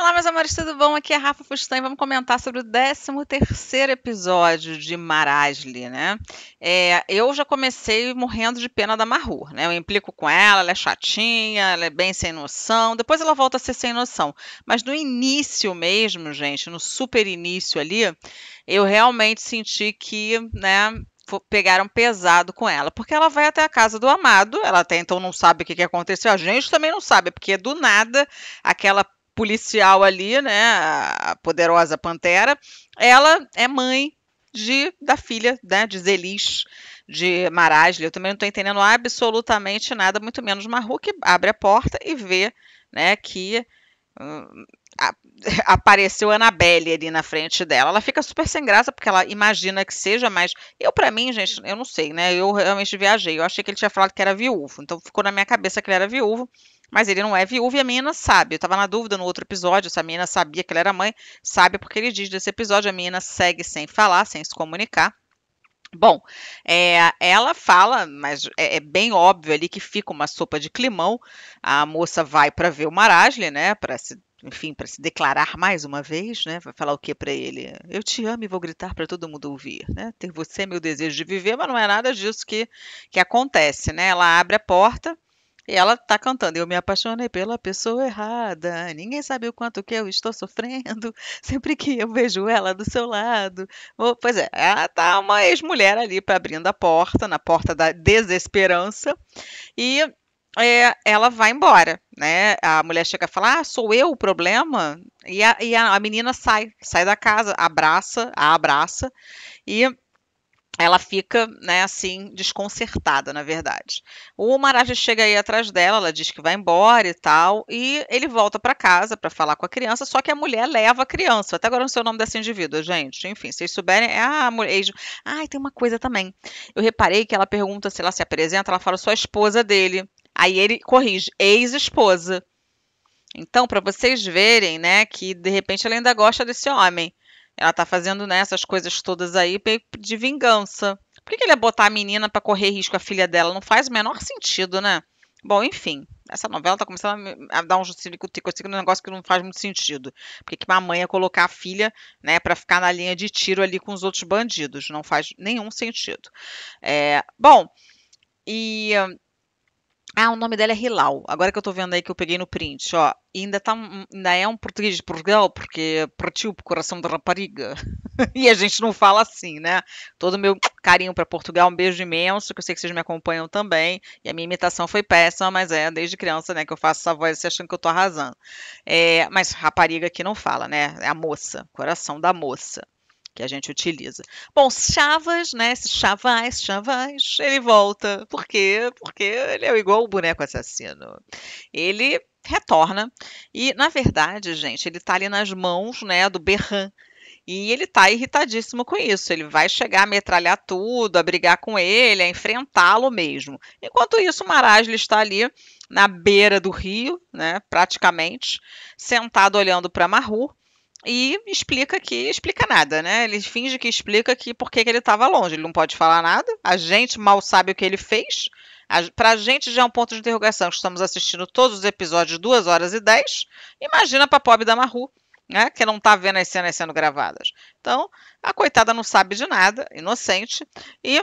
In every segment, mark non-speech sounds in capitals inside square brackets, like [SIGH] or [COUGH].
Olá, meus amores, tudo bom? Aqui é Rafa Fustan vamos comentar sobre o 13 terceiro episódio de Marasli, né? É, eu já comecei morrendo de pena da Marru, né? Eu implico com ela, ela é chatinha, ela é bem sem noção, depois ela volta a ser sem noção. Mas no início mesmo, gente, no super início ali, eu realmente senti que, né, pegaram pesado com ela, porque ela vai até a casa do amado, ela até então não sabe o que, que aconteceu, a gente também não sabe, porque do nada aquela policial ali, né, a poderosa Pantera, ela é mãe de, da filha, né, de Zelis, de Marasli. Eu também não estou entendendo absolutamente nada, muito menos Maru, que abre a porta e vê, né, que uh, a, [LAUGHS] apareceu Anabelle ali na frente dela. Ela fica super sem graça porque ela imagina que seja, mas eu para mim, gente, eu não sei, né? Eu realmente viajei. Eu achei que ele tinha falado que era viúvo, então ficou na minha cabeça que ele era viúvo. Mas ele não é viúvo e a menina sabe. Eu estava na dúvida no outro episódio se a menina sabia que ela era mãe. Sabe porque ele diz nesse episódio. A menina segue sem falar, sem se comunicar. Bom, é, ela fala, mas é, é, bem óbvio ali que fica uma sopa de climão. A moça vai para ver o Marasle, né? Para se enfim, para se declarar mais uma vez, né? Vai falar o que para ele? Eu te amo e vou gritar para todo mundo ouvir, né? Ter você é meu desejo de viver, mas não é nada disso que, que acontece, né? Ela abre a porta e ela tá cantando. Eu me apaixonei pela pessoa errada. Ninguém sabe o quanto que eu estou sofrendo [LAUGHS] sempre que eu vejo ela do seu lado. Oh, pois é, ela tá uma ex-mulher ali para abrindo a porta, na porta da desesperança. E é, ela vai embora, né? A mulher chega a falar, ah, sou eu o problema? E a, e a, a menina sai, sai da casa, abraça, a abraça e ela fica, né, assim, desconcertada, na verdade. O Maraja chega aí atrás dela, ela diz que vai embora e tal, e ele volta para casa para falar com a criança, só que a mulher leva a criança. Até agora não sei o nome desse indivíduo gente. Enfim, se vocês souberem, é a mulher. Ah, e tem uma coisa também. Eu reparei que ela pergunta se ela se apresenta, ela fala só a esposa dele. Aí ele corrige, ex-esposa. Então, para vocês verem, né, que de repente ela ainda gosta desse homem. Ela tá fazendo né, essas coisas todas aí de vingança. Por que, que ele ia botar a menina para correr risco a filha dela? Não faz o menor sentido, né? Bom, enfim, essa novela tá começando a dar um justificativo com num é negócio que não faz muito sentido. Porque que uma mãe ia colocar a filha, né, para ficar na linha de tiro ali com os outros bandidos? Não faz nenhum sentido. É, bom, e ah, o nome dela é Hilal. Agora que eu tô vendo aí que eu peguei no print, ó. ainda, tá, ainda é um português de Portugal, porque partiu pro coração da rapariga. [LAUGHS] e a gente não fala assim, né? Todo meu carinho pra Portugal, um beijo imenso, que eu sei que vocês me acompanham também. E a minha imitação foi péssima, mas é desde criança, né, que eu faço essa voz achando que eu tô arrasando. É, mas rapariga aqui não fala, né? É a moça, coração da moça que a gente utiliza. Bom, chavas, né? Esses chavais, chavais, ele volta. Por quê? Porque ele é igual o boneco assassino. Ele retorna e, na verdade, gente, ele está ali nas mãos, né, do Berran. E ele está irritadíssimo com isso. Ele vai chegar a metralhar tudo, a brigar com ele, a enfrentá-lo mesmo. Enquanto isso, Marasli está ali na beira do rio, né, praticamente, sentado olhando para Maru e explica que explica nada, né? Ele finge que explica que por que ele estava longe. Ele não pode falar nada. A gente mal sabe o que ele fez. A, pra gente já é um ponto de interrogação. Estamos assistindo todos os episódios duas horas e 10. Imagina pra pobre da Maru, né? Que não tá vendo as cenas sendo gravadas. Então, a coitada não sabe de nada, inocente. E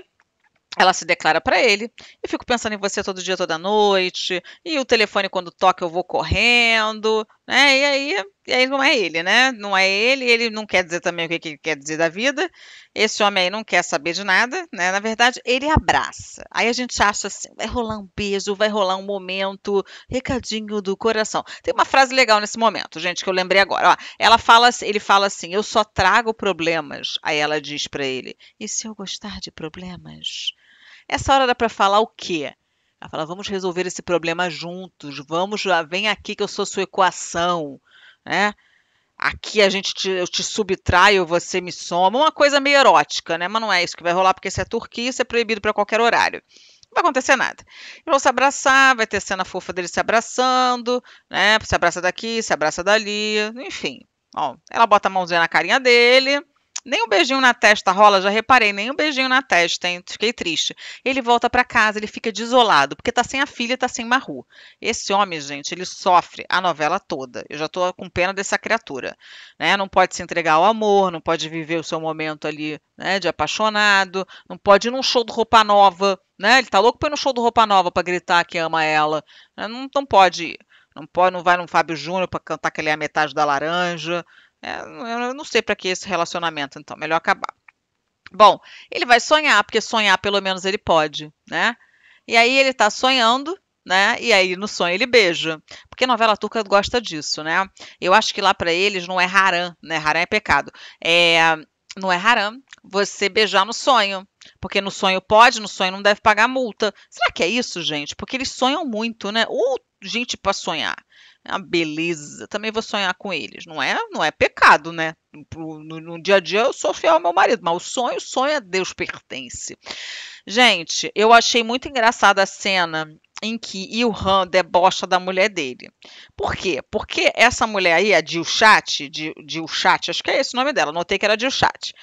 ela se declara para ele. Eu fico pensando em você todo dia, toda noite. E o telefone quando toca eu vou correndo. Né? E aí, e aí não é ele, né? Não é ele, ele não quer dizer também o que, ele quer dizer da vida. Esse homem aí não quer saber de nada, né? Na verdade, ele abraça. Aí a gente acha assim, vai rolar um beijo, vai rolar um momento, recadinho do coração. Tem uma frase legal nesse momento, gente, que eu lembrei agora. Ó, ela fala, assim, ele fala assim: "Eu só trago problemas". Aí ela diz para ele: "E se eu gostar de problemas?" Essa hora dá para falar o quê? Ela fala: vamos resolver esse problema juntos, vamos, vem aqui que eu sou sua equação, né? Aqui a gente te, eu te subtraio, você me soma, uma coisa meio erótica, né? Mas não é isso que vai rolar, porque se é Turquia, isso é proibido para qualquer horário. Não vai acontecer nada. Eles vão se abraçar, vai ter cena fofa dele se abraçando, né? Se abraça daqui, se abraça dali, enfim. Ó, ela bota a mãozinha na carinha dele, nem um beijinho na testa rola, já reparei, nem um beijinho na testa, hein? Fiquei triste. Ele volta para casa, ele fica desolado, porque tá sem a filha, tá sem Maru. Esse homem, gente, ele sofre a novela toda. Eu já tô com pena dessa criatura, né? Não pode se entregar ao amor, não pode viver o seu momento ali, né, de apaixonado, não pode ir num show de roupa nova, né? Ele tá louco para ir num show de roupa nova para gritar que ama ela. Né? Não, não pode ir. Não, pode, não vai num Fábio Júnior para cantar que ele é a metade da laranja. É, eu não sei para que esse relacionamento, então, melhor acabar. Bom, ele vai sonhar, porque sonhar pelo menos ele pode, né? E aí ele está sonhando, né? E aí no sonho ele beija. Porque a novela turca gosta disso, né? Eu acho que lá para eles não é haram, né? Haram é pecado. É, não é haram você beijar no sonho. Porque no sonho pode, no sonho não deve pagar multa. Será que é isso, gente? Porque eles sonham muito, né? Ou gente para sonhar. É a beleza, também vou sonhar com eles. Não é, não é pecado, né? No, no, no, dia a dia eu sou fiel ao meu marido, mas o sonho, o sonho a é Deus pertence. Gente, eu achei muito engraçada a cena em que Ilhan debocha da mulher dele. Por quê? Porque essa mulher aí, a Dilchat, Dilchat, acho que é esse o nome dela, notei que era Dilchat.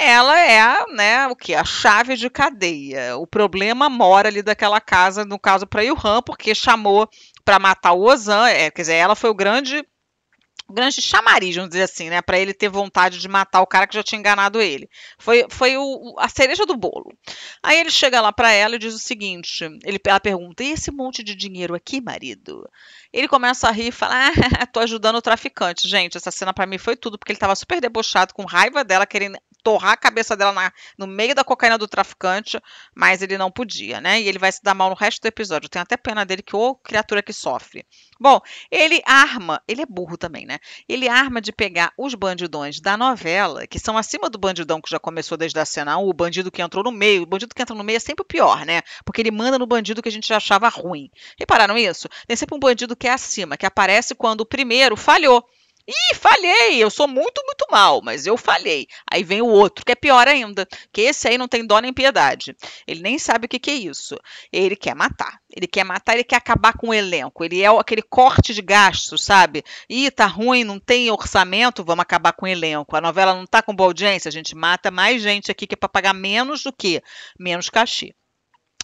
Ela é, né, o que? A chave de cadeia. O problema mora ali daquela casa, no caso para Ilhan, porque chamou para matar o Ozan, é, quer dizer, ela foi o grande grande chamariz, vamos dizer assim, né, para ele ter vontade de matar o cara que já tinha enganado ele. Foi, foi o, a cereja do bolo. Aí ele chega lá para ela e diz o seguinte, ele, ela pergunta, e esse monte de dinheiro aqui, marido? Ele começa a rir e fala, ah, [LAUGHS] tô ajudando o traficante. Gente, essa cena para mim foi tudo, porque ele tava super debochado, com raiva dela, querendo torrar a cabeça dela na, no meio da cocaína do traficante, mas ele não podia, né? E ele vai se dar mal no resto do episódio. Eu tenho até pena dele, que ou criatura que sofre. Bom, ele arma, ele é burro também, né? Ele arma de pegar os bandidões da novela, que são acima do bandidão que já começou desde a cena 1, o bandido que entrou no meio. O bandido que entra no meio é sempre o pior, né? Porque ele manda no bandido que a gente já achava ruim. Repararam isso? Tem sempre um bandido que é acima, que aparece quando o primeiro falhou. Ih, falhei, eu sou muito, muito mal, mas eu falhei. Aí vem o outro, que é pior ainda, que esse aí não tem dó nem piedade. Ele nem sabe o que, que é isso. Ele quer matar. Ele quer matar, ele quer acabar com o elenco. Ele é aquele corte de gastos, sabe? Ih, tá ruim, não tem orçamento, vamos acabar com o elenco. A novela não tá com boa audiência, a gente mata mais gente aqui que é para pagar menos do que menos cachê.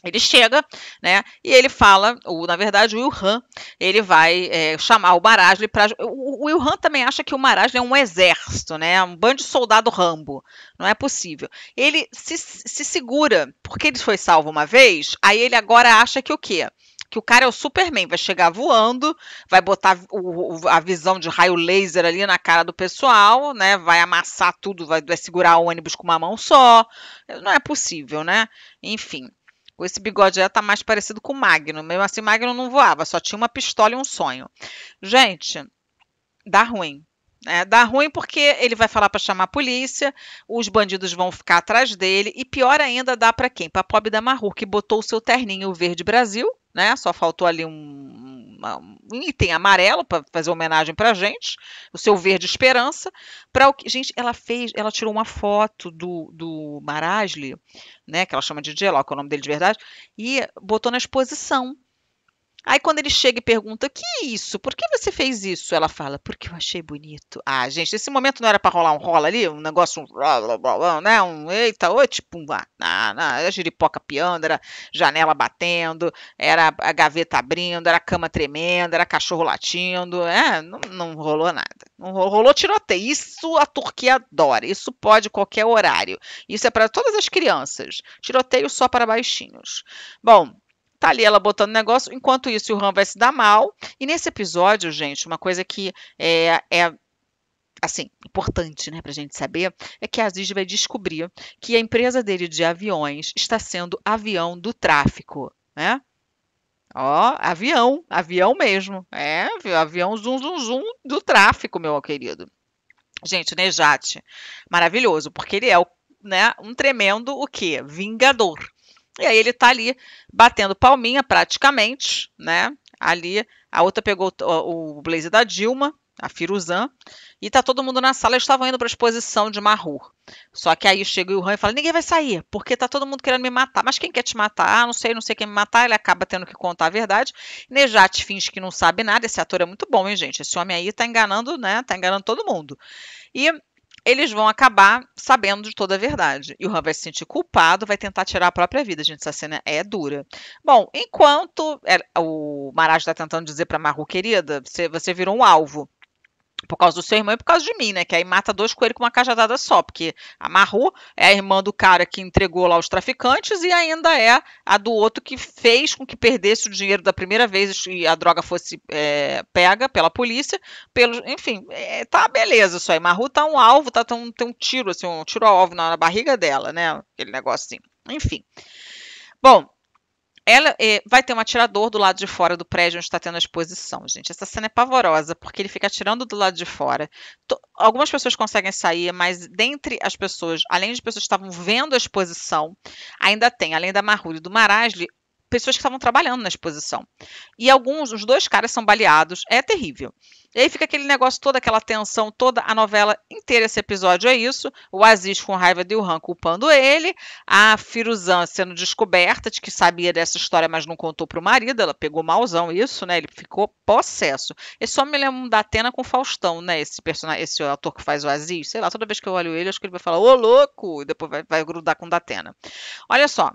Ele chega, né? E ele fala, ou na verdade, o Ilhan, ele vai é, chamar o Barasli para. O, Wilhan Ilhan também acha que o Barasli é um exército, né? Um bando de soldado Rambo. Não é possível. Ele se, se segura, porque ele foi salvo uma vez, aí ele agora acha que o quê? que o cara é o Superman, vai chegar voando, vai botar o, a visão de raio laser ali na cara do pessoal, né? Vai amassar tudo, vai, vai segurar o ônibus com uma mão só. Não é possível, né? Enfim. Com esse bigode já tá mais parecido com o Magno. Mesmo assim, Magno não voava, só tinha uma pistola e um sonho. Gente, dá ruim. É, dá ruim porque ele vai falar para chamar a polícia, os bandidos vão ficar atrás dele e pior ainda dá para quem? Para pobre da Maru, que botou o seu terninho verde Brasil né? Só faltou ali um, um item amarelo para fazer homenagem para gente, o seu verde esperança, para o que gente, ela fez, ela tirou uma foto do, do Marasli, né? Que ela chama de Geló, que é o nome dele de verdade, e botou na exposição Aí quando ele chega e pergunta: "Que é isso? Por que você fez isso?" Ela fala: "Porque eu achei bonito". Ah, gente, esse momento não era para rolar um rola ali, um negócio um blá, blá, blá, né? Um eita, oi, tipo, um, ah, ah, era giripoca piando, era janela batendo, era a gaveta abrindo, era a cama tremendo, era cachorro latindo, é, não, não rolou nada. Não rolou tiroteio. Isso a Turquia adora. Isso pode qualquer horário. Isso é para todas as crianças. Tiroteio só para baixinhos. Bom, Tá ali ela botando negócio, enquanto isso o Ram vai se dar mal. E nesse episódio, gente, uma coisa que é, é assim, importante, né, pra gente saber, é que a Aziz vai descobrir que a empresa dele de aviões está sendo avião do tráfico, né? Ó, avião, avião mesmo. É, avião zum zum zum do tráfico, meu querido. Gente, Nejat, maravilhoso, porque ele é o, né, um tremendo o quê? Vingador. E aí ele tá ali batendo palminha praticamente, né? Ali a outra pegou o, blazer da Dilma, a Firuzan, e tá todo mundo na sala, eles estavam indo para a exposição de Marrur. Só que aí chega o Yuhan e fala: "Ninguém vai sair, porque tá todo mundo querendo me matar". Mas quem quer te matar? Ah, não sei, não sei quem me matar. Ele acaba tendo que contar a verdade. Nejat finge que não sabe nada. Esse ator é muito bom, hein, gente? Esse homem aí tá enganando, né? Tá enganando todo mundo. E eles vão acabar sabendo de toda a verdade. E o Han vai se sentir culpado, vai tentar tirar a própria vida. Gente, essa cena é dura. Bom, enquanto é, o Maraj está tentando dizer para Maru, querida, você, você virou um alvo. Por causa do seu irmão e por causa de mim, né? Que aí mata dois coelhos com uma cajadada só, porque a Maru é a irmã do cara que entregou lá os traficantes e ainda é a do outro que fez com que perdesse o dinheiro da primeira vez e a droga fosse é, pega pela polícia. Pelo, enfim, é, tá beleza isso aí. Maru tá um alvo, tá, tão tem um tiro, assim, um tiro ao alvo na, na barriga dela, né? Aquele negócio assim. Enfim. Bom, ela é, vai ter um atirador do lado de fora do prédio onde está tendo a exposição, gente. Essa cena é pavorosa, porque ele fica atirando do lado de fora. T algumas pessoas conseguem sair, mas dentre as pessoas, além de pessoas que estavam vendo a exposição, ainda tem, além da Marrulho e do Marasli, pessoas que estavam trabalhando na exposição. E alguns, os dois caras são baleados, é terrível. E aí fica aquele negócio, toda aquela tensão, toda a novela inteira, esse episódio é isso. O Aziz com raiva de Ilhan culpando ele, a Firuzan sendo descoberta de que sabia dessa história, mas não contou para o marido, ela pegou malzão isso, né? Ele ficou possesso. Eu só me um da Atena com Faustão, né? Esse personagem, esse ator que faz o Aziz, sei lá, toda vez que eu olho ele, acho que ele vai falar, ô louco, e depois vai, vai grudar com o Atena. Olha só,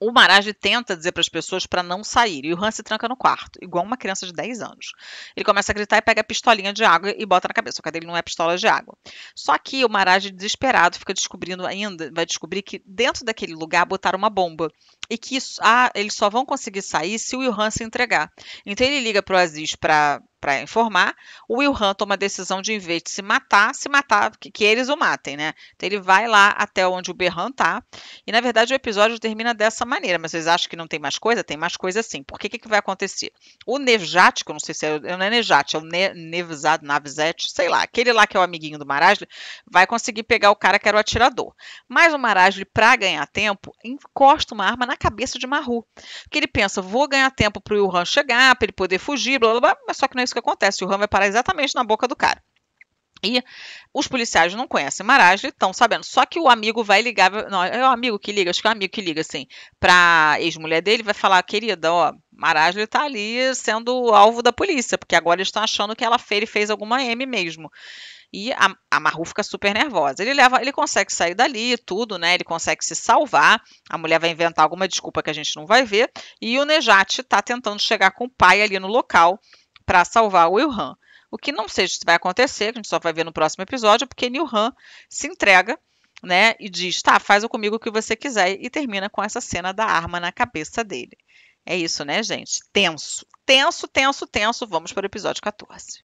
o Maraj tenta dizer para as pessoas para não sair e o Hans se tranca no quarto, igual uma criança de 10 anos. Ele começa a gritar e pega a pistolinha de água e bota na cabeça. O que dele não é pistola de água. Só que o Maraj, desesperado, fica descobrindo ainda, vai descobrir que dentro daquele lugar botaram uma bomba e que ah, eles só vão conseguir sair se o Hans se entregar. Então ele liga para o Aziz para para informar, o Wilhan toma a decisão de, em vez de se matar, se matar, que, que eles o matem, né? Então ele vai lá até onde o Berran tá, e na verdade o episódio termina dessa maneira, mas vocês acham que não tem mais coisa? Tem mais coisa sim. Por que que vai acontecer? O Nevjat, que eu não sei se é, não é Nevjat, é o ne, Nevzat, Navzet, sei lá, aquele lá que é o amiguinho do Marajli, vai conseguir pegar o cara que era o atirador. Mas o Marajli, para ganhar tempo, encosta uma arma na cabeça de Maru, porque ele pensa, vou ganhar tempo pro Wilhan chegar, para ele poder fugir, blá, blá, blá, mas só que não é isso que acontece. O Ram vai parar exatamente na boca do cara. E os policiais não conhecem Marasli, estão sabendo. Só que o amigo vai ligar, não, é o amigo que liga, acho que é o amigo que liga, assim, pra ex-mulher dele, vai falar, querida, ó, Marasli tá ali sendo alvo da polícia, porque agora eles estão achando que ela fez, fez alguma M mesmo. E a, a Maru fica super nervosa. Ele leva, ele consegue sair dali, tudo, né? Ele consegue se salvar. A mulher vai inventar alguma desculpa que a gente não vai ver. E o Nejat tá tentando chegar com o pai ali no local para salvar o Ilhan. O que não sei se vai acontecer, que a gente só vai ver no próximo episódio, porque Nilhan se entrega, né, e diz: "Tá, faz comigo o que você quiser" e termina com essa cena da arma na cabeça dele. É isso, né, gente? Tenso, tenso, tenso, tenso. Vamos para o episódio 14.